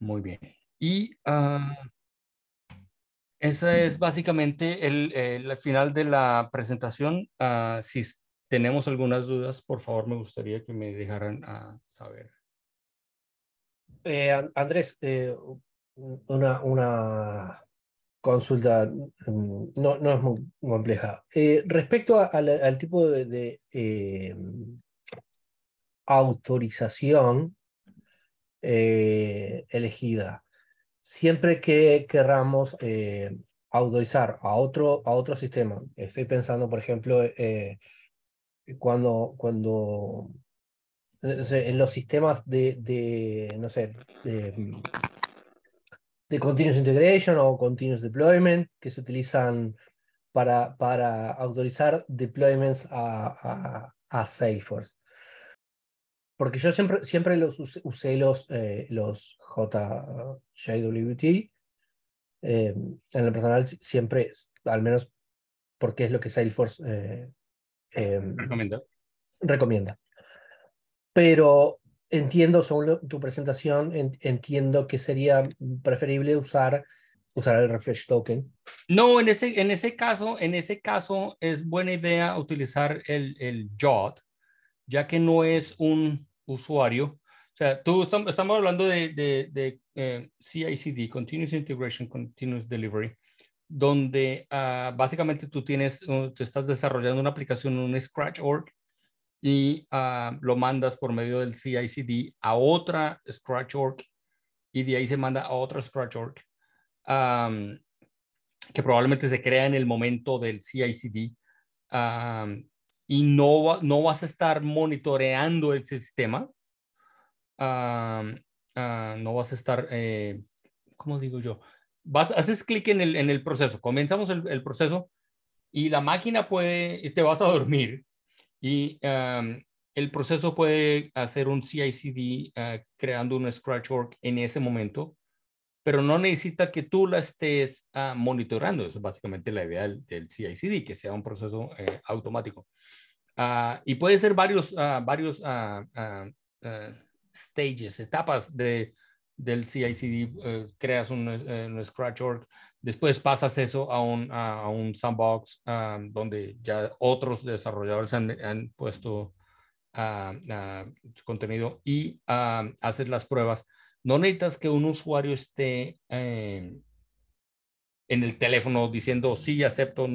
Muy bien. Y esa es básicamente el, final de la presentación. Ah, si tenemos algunas dudas, por favor, me gustaría que me dejaran ah, saber. Eh, Andrés, eh, una, una, consulta mm, no, no, es muy compleja. Eh, respecto al tipo de autorización elegida, siempre que querramos eh, autorizar a otro, a otro sistema, estoy pensando, por ejemplo, eh, cuando, cuando en los sistemas de, no sé, mm, de, continuous integration o continuous deployment que se utilizan para, para autorizar deployments a, a, a Salesforce porque yo siempre, siempre los usé los, eh, los JWT. Eh, en lo personal siempre, al menos porque es lo que Salesforce eh, em, recomienda. recomienda. Pero entiendo, según tu presentación, entiendo que sería preferible usar, usar el refresh token. No, en ese, en ese caso, en ese caso es buena idea utilizar el, el JOT ya que no es un usuario. O sea, tú, estamos hablando de, de, de eh, CICD, Continuous Integration, Continuous Delivery, donde ah, básicamente tú tienes, tú estás desarrollando una aplicación, en un Scratch org, y ah, lo mandas por medio del CICD a otra Scratch org, y de ahí se manda a otra Scratch org, que probablemente se crea en el momento del CICD y no, no vas a estar monitoreando el sistema, ah, no vas a estar, eh, ¿cómo digo yo? Vas, haces clic en el, en el, proceso, comenzamos el, proceso y la máquina puede, te vas a dormir y el proceso puede hacer un CICD ah, creando un scratch work en ese momento pero no necesita que tú la estés monitorando ah, monitoreando. es básicamente la idea del, ci CICD, que sea un proceso eh, automático. Ah, y puede ser varios, ah, varios stages, etapas de, del CICD. Eh, creas eh, un, scratch org, después pasas eso a un, a un sandbox donde ya otros desarrolladores han, han puesto contenido y haces las pruebas no necesitas que un usuario esté eh, en el teléfono diciendo, sí, acepto.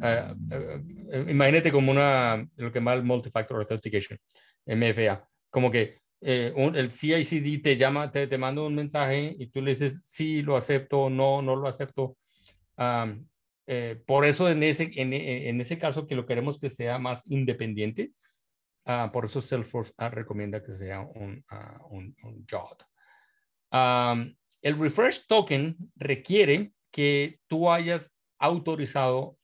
Ah, ah, ah, imagínate como una, lo que más Multifactor Authentication, MFA. Como que eh, el CICD te llama, te, manda un mensaje y tú le dices, sí, lo acepto, no, no lo acepto. Eh, por eso en ese, en, ese caso que lo queremos que sea más independiente, por eso Salesforce recomienda que sea un, un, un el refresh token requiere que tú hayas autorizado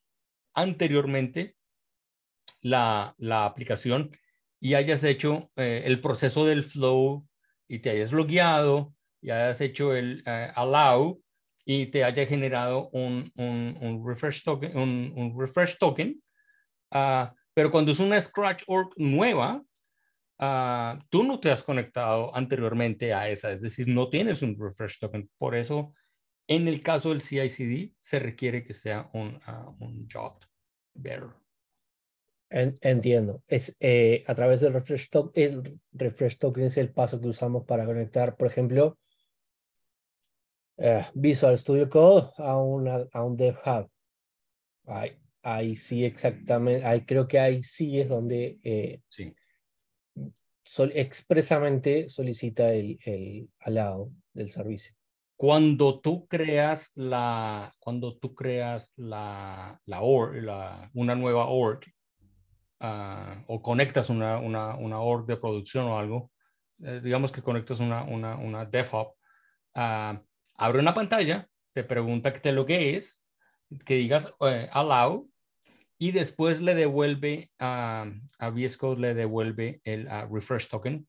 anteriormente la, aplicación y hayas hecho eh, el proceso del flow y te hayas logueado y hayas hecho el eh, allow y te haya generado un, refresh token, un, refresh token. Ah, pero cuando es una Scratch org nueva, Ah, tú no te has conectado anteriormente a esa, es decir, no tienes un refresh token. Por eso, en el caso del CICD, se requiere que sea un, ah, un job bearer. entiendo. Es, eh, a través del refresh token, el refresh token es el paso que usamos para conectar, por ejemplo, eh, Visual Studio Code a, una, a un Dev Hub. Ahí, sí, exactamente. Ahí creo que ahí sí es donde eh, sí expresamente solicita el, el alao del servicio. Cuando tú creas la, cuando tú creas la, la, una nueva org, ah, o conectas una, una, una, org de producción o algo, eh, digamos que conectas una, una, una ah, abre una pantalla, te pregunta que te lo que digas eh, allow, y después le devuelve a, a VS Code, le devuelve el refresh token,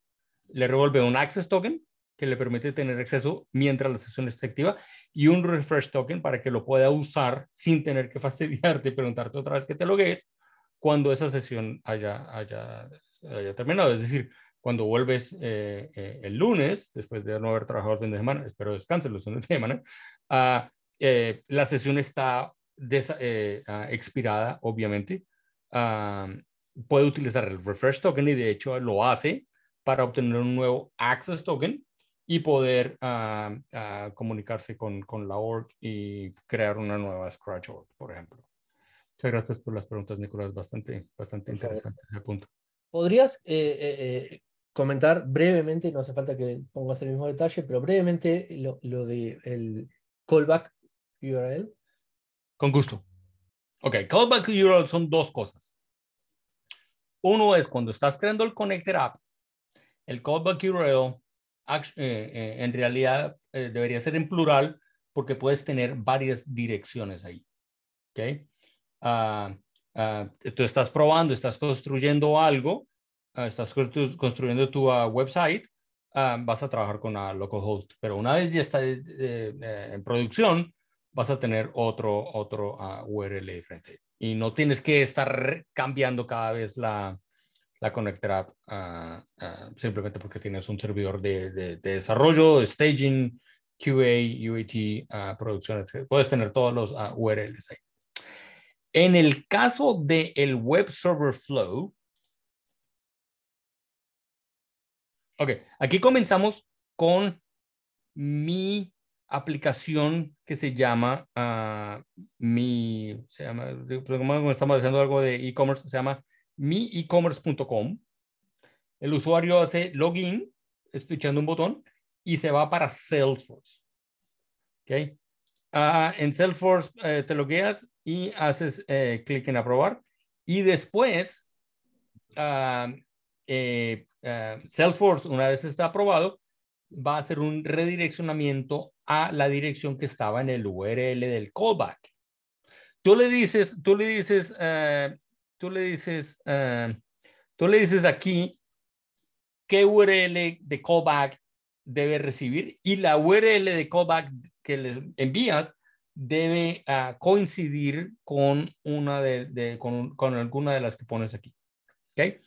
le devuelve un access token que le permite tener acceso mientras la sesión esté activa y un refresh token para que lo pueda usar sin tener que *laughs* fastidiarte y preguntarte otra vez que te logues cuando esa sesión haya, haya, terminado. Es decir, cuando vuelves eh, eh, el lunes, después de no haber trabajado el fin de semana, espero descanses los fines de semana, ah, eh, la sesión está eh, ah, expirada, obviamente, ah, puede utilizar el refresh token y de hecho lo hace para obtener un nuevo access token y poder ah, comunicarse con, con, la org y crear una nueva Scratch org, por ejemplo. Muchas gracias por las preguntas, Nicolás. Bastante, bastante interesante punto. ¿Podrías eh, eh, comentar brevemente, no hace falta que pongas el mismo detalle, pero brevemente lo, lo de el callback URL? Con gusto. Ok, callback URL son dos cosas. Uno es cuando estás creando el connector app, el callback URL eh, eh, en realidad eh, debería ser en plural porque puedes tener varias direcciones ahí. Ok. Ah, ah, tú estás probando, estás construyendo algo, ah, estás construyendo tu website, vas a trabajar con localhost. Pero una vez ya está en producción, vas a tener otro, otro ah, URL diferente. Y no tienes que estar cambiando cada vez la, la App ah, ah, simplemente porque tienes un servidor de, desarrollo, staging, QA, UAT, etc. Puedes tener todos los URLs ahí. En el caso del Web Server Flow, ok, aquí comenzamos con mi aplicación que se llama ah, mi, se llama, pues, estamos haciendo algo de e-commerce, se llama miecommerce.com. El usuario hace login, escuchando un botón, y se va para Salesforce. ¿Ok? Ah, en Salesforce eh, te logueas y haces eh, clic en aprobar. Y después, ah, eh, Salesforce, una vez está aprobado, va a hacer un redireccionamiento a la dirección que estaba en el URL del callback. Tú le dices, tú le dices, eh, tú le dices, eh, tú le dices aquí qué URL de callback debe recibir y la URL de callback que les envías debe ah, coincidir con una de, con, alguna de las que pones aquí. ¿Okay?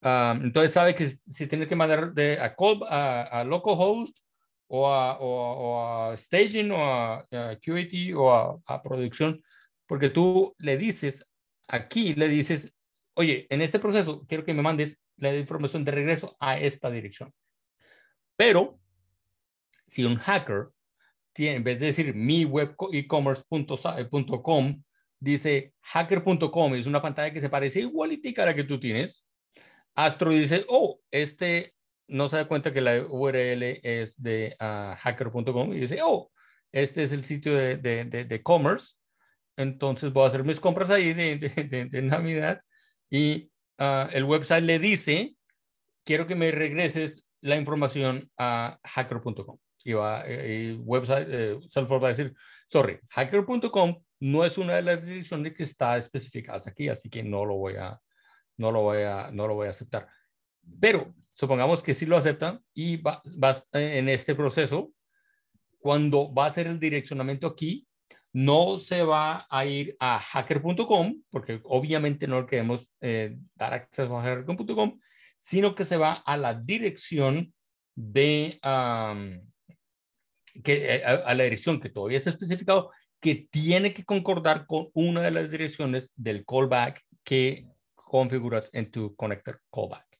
Ah, entonces sabe que si tiene que mandar de, a, a, a localhost o a, a staging o a, a o a, producción, porque tú le dices, aquí le dices, oye, en este proceso quiero que me mandes la información de regreso a esta dirección. Pero si un hacker, tiene, en vez de decir mi web e-commerce.com, eh, dice hacker.com, es una pantalla que se parece igualitica a la que tú tienes, Astro dice, oh, este no se da cuenta que la URL es de ah, hacker.com y dice, oh, este es el sitio de, de, de, commerce, entonces voy a hacer mis compras ahí de, Navidad y ah, el website le dice, quiero que me regreses la información a hacker.com. Y va, el eh, website, eh, va a decir, sorry, hacker.com no es una de las direcciones que está especificadas aquí, así que no lo voy a, no lo voy a, no lo voy a aceptar. Pero supongamos que sí lo aceptan y eh, en este proceso, cuando va a hacer el direccionamiento aquí, no se va a ir a hacker.com, porque obviamente no queremos eh, dar acceso a hacker.com, sino que se va a la dirección de, que, eh, a, la dirección que todavía es especificado, que tiene que concordar con una de las direcciones del callback que configuras en tu connector callback.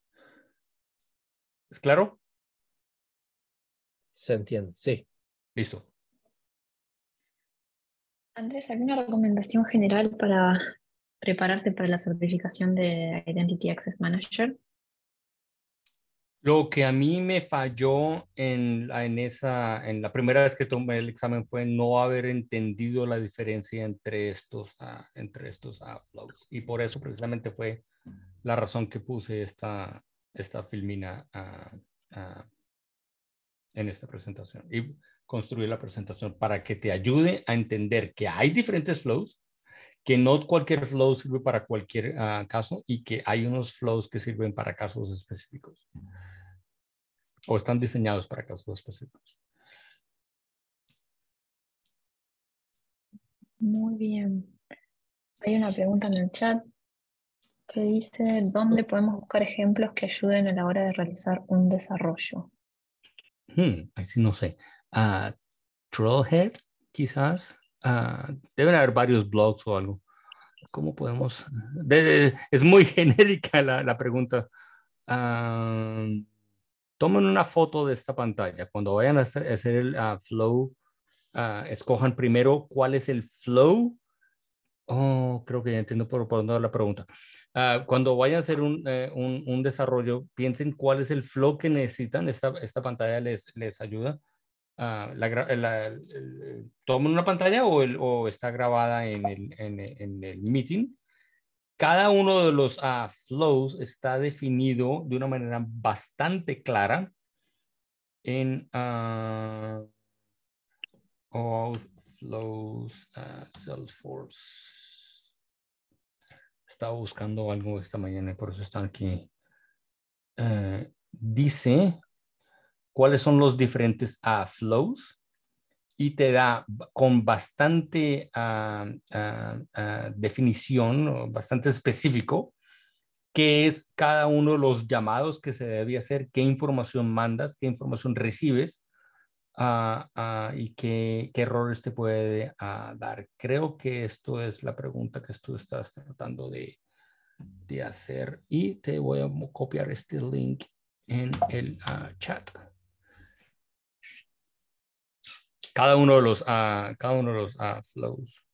¿Es claro? Se entiende, sí. Listo. Andrés, ¿alguna recomendación general para prepararte para la certificación de Identity Access Manager? Lo que a mí me falló en, en, esa, en la primera vez que tomé el examen fue no haber entendido la diferencia entre estos, ah, entre estos ah, flows. Y por eso precisamente fue la razón que puse esta, esta filmina en esta presentación y construir la presentación para que te ayude a entender que hay diferentes flows, que no cualquier flow sirve para cualquier ah, caso y que hay unos flows que sirven para casos específicos o están diseñados para casos específicos. Muy bien. Hay una pregunta en el chat dice, ¿dónde podemos buscar ejemplos que ayuden a la hora de realizar un desarrollo? Hmm, así no sé. Ah, Trollhead, quizás. Ah, deben haber varios blogs o algo. ¿Cómo podemos? es muy *laughs* genérica la, la pregunta. Ah, tomen una foto de esta pantalla. Cuando vayan a hacer, a hacer el flow, escojan primero cuál es el flow Oh, creo que ya entiendo por, dónde va la pregunta. Ah, cuando vayan a hacer eh, un, un, desarrollo, piensen cuál es el flow que necesitan. Esta, esta pantalla les, les ayuda. Ah, tomen una pantalla o, está grabada en el, en, el, meeting? Cada uno de los ah, flows está definido de una manera bastante clara en... o oh, Flows ah, Salesforce. Estaba buscando algo esta mañana, por eso están aquí. Eh, dice cuáles son los diferentes flows y te da con bastante ah, ah, definición, bastante específico, qué es cada uno de los llamados que se debe hacer, qué información mandas, qué información recibes, Ah, ah, y qué, errores te puede ah, dar. Creo que esto es la pregunta que tú estás tratando de, hacer y te voy a copiar este link en el chat. Cada uno de los, cada uno de los flows.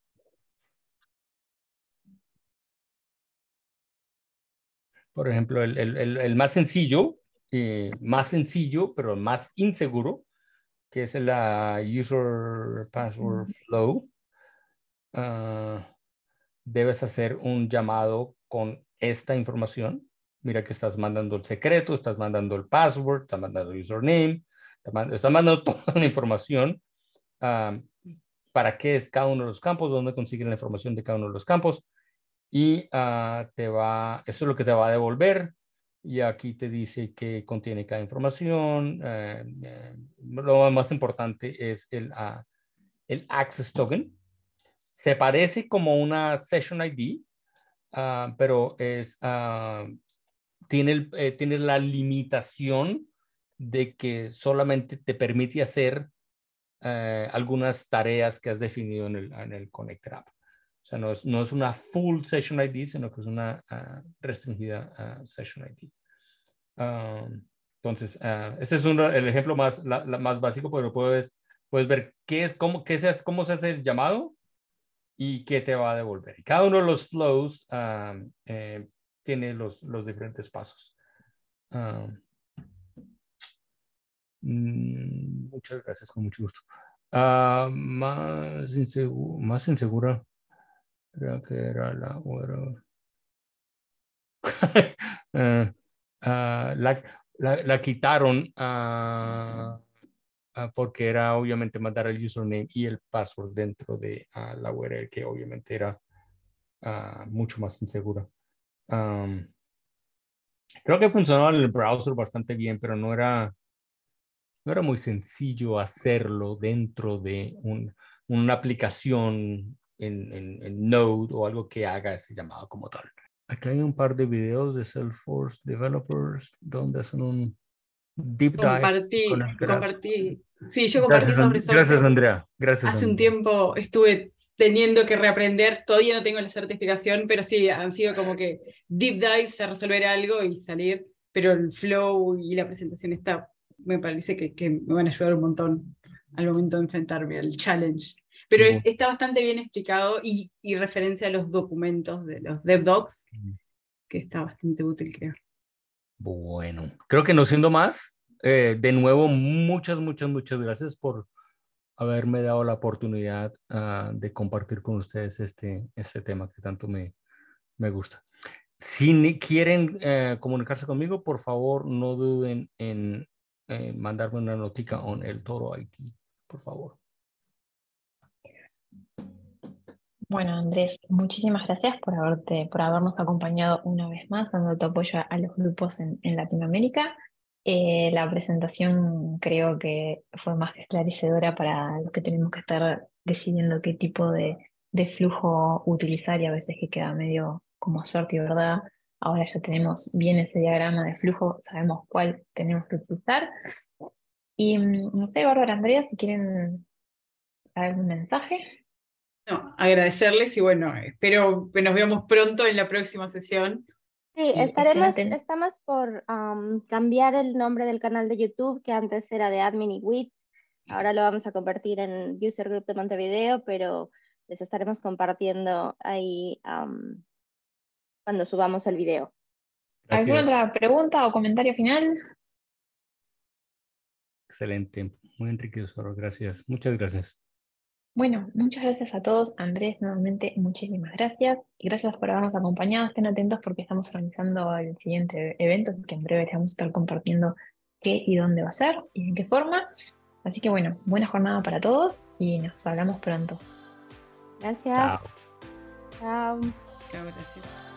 por ejemplo, el, más sencillo, eh, más sencillo, pero más inseguro, que es la User Password Flow, ah, debes hacer un llamado con esta información. Mira que estás mandando el secreto, estás mandando el password, estás mandando el username, estás mandando *laughs* toda la información. Ah, para qué es cada uno de los campos, dónde consiguen la información de cada uno de los campos y ah, te va, eso es lo que te va a devolver y aquí te dice que contiene cada información. Eh, eh, lo más importante es ah, el, access token. Se parece como una session ID, ah, pero es, ah, tiene, eh, tiene la limitación de que solamente te permite hacer algunas tareas que has definido en el, en el Connector App. O sea, no es, una full session ID, sino que es una ah, restringida session ID. entonces, ah, este es el ejemplo más, más básico, pero pues puedes, puedes ver qué es, cómo, qué se, cómo se hace el llamado y qué te va a devolver. cada uno de los flows eh, tiene los, los diferentes pasos. Mm, muchas gracias, con mucho gusto. Ah, más, más insegura creo que era la URL. *laughs* Eh, ah, la, la, quitaron ah, ah, porque era obviamente mandar el username y el password dentro de la URL, que obviamente era mucho más insegura. creo que funcionaba en el browser bastante bien, pero no era, no era muy sencillo hacerlo dentro de un, una aplicación en, en, en Node o algo que haga ese llamado como tal. Aquí hay un par de videos de Salesforce Developers donde hacen un deep dive. Compartí, compartí. Sí, yo compartí gracias, sobre eso. Gracias, Andrea. Gracias. Hace un tiempo estuve teniendo que reaprender, todavía no tengo la certificación, pero sí, han sido como que deep dives a resolver algo y salir, pero el flow y la presentación está, me parece que, que me van a ayudar un montón al momento de enfrentarme al challenge. Pero está bastante bien explicado y, referencia a los documentos de los DevDocs, que está bastante útil, creo. Bueno, creo que no siendo más, eh, de nuevo, muchas, muchas, muchas gracias por haberme dado la oportunidad ah, de compartir con ustedes este, este tema que tanto me, me gusta. Si quieren eh, comunicarse conmigo, por favor, no duden en eh, mandarme una notica en el toro IT, por favor. Bueno, Andrés, muchísimas gracias por, haberte, por habernos acompañado una vez más, dando tu apoyo a los grupos en, en Latinoamérica. Eh, la presentación creo que fue más que esclarecedora para los que tenemos que estar decidiendo qué tipo de, de flujo utilizar y a veces que queda medio como suerte y verdad. Ahora ya tenemos bien ese diagrama de flujo, sabemos cuál tenemos que utilizar. Y mm, no sé, Bárbara Andrea, si quieren algún mensaje agradecerles y bueno, espero que nos veamos pronto en la próxima sesión. Sí, eh, estaremos, estamos por cambiar el nombre del canal de YouTube, que antes era de Admin y WIT. Ahora lo vamos a convertir en User Group de Montevideo, pero les estaremos compartiendo ahí cuando subamos el video. ¿Alguna otra pregunta o comentario final? Excelente, muy enriquecedor, gracias. Muchas gracias. Bueno, muchas gracias a todos. Andrés, nuevamente, muchísimas gracias. Y gracias por habernos acompañado. Estén atentos porque estamos organizando el siguiente evento, que en breve les vamos a estar compartiendo qué y dónde va a ser y en qué forma. Así que bueno, buena jornada para todos y nos hablamos pronto. Gracias. Chao. Chao. gracias.